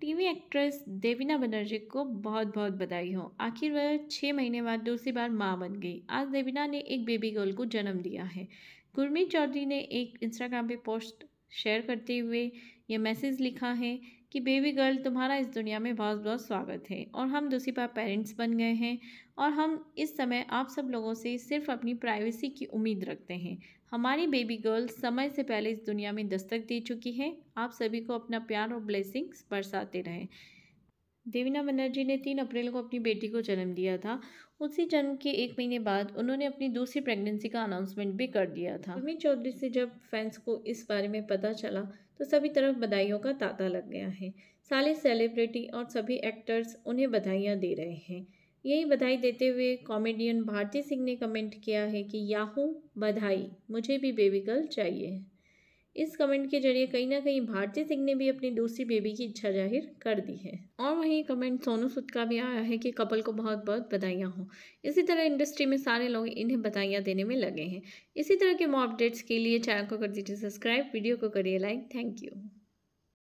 TV actress Devina Banerjee को बहुत बहुत बधाई हो आखिर वह छः महीने बाद दूसरी बार माँ बन गई आज देविना ने एक बेबी गर्ल को जन्म दिया है गुरमीत चौधरी ने एक इंस्टाग्राम पे पोस्ट शेयर करते हुए यह मैसेज लिखा है कि बेबी गर्ल तुम्हारा इस दुनिया में बहुत बहुत स्वागत है और हम दूसरी बार पेरेंट्स बन गए हैं और हम इस समय आप सब लोगों से सिर्फ अपनी प्राइवेसी की उम्मीद रखते हैं हमारी बेबी गर्ल समय से पहले इस दुनिया में दस्तक दे चुकी है आप सभी को अपना प्यार और ब्लेसिंग्स बरसाते रहें देवीना बनर्जी ने तीन अप्रैल को अपनी बेटी को जन्म दिया था उसी जन्म के एक महीने बाद उन्होंने अपनी दूसरी प्रेगनेंसी का अनाउंसमेंट भी कर दिया था अमित चौधरी से जब फैंस को इस बारे में पता चला तो सभी तरफ बधाइयों का तांता लग गया है सारे सेलिब्रिटी और सभी एक्टर्स उन्हें बधाइयाँ दे रहे हैं यही बधाई देते हुए कॉमेडियन भारती सिंह ने कमेंट किया है कि याहू बधाई मुझे भी बेबी गर्ल चाहिए इस कमेंट के जरिए कहीं ना कहीं भारतीय सिंह ने भी अपनी दूसरी बेबी की इच्छा जाहिर कर दी है और वहीं कमेंट सोनू सूद का भी आया है कि कपल को बहुत बहुत बधाइयाँ हों इसी तरह इंडस्ट्री में सारे लोग इन्हें बधाइयाँ देने में लगे हैं इसी तरह के मॉ अपडेट्स के लिए चैनल को कर दीजिए सब्सक्राइब वीडियो को करिए लाइक थैंक यू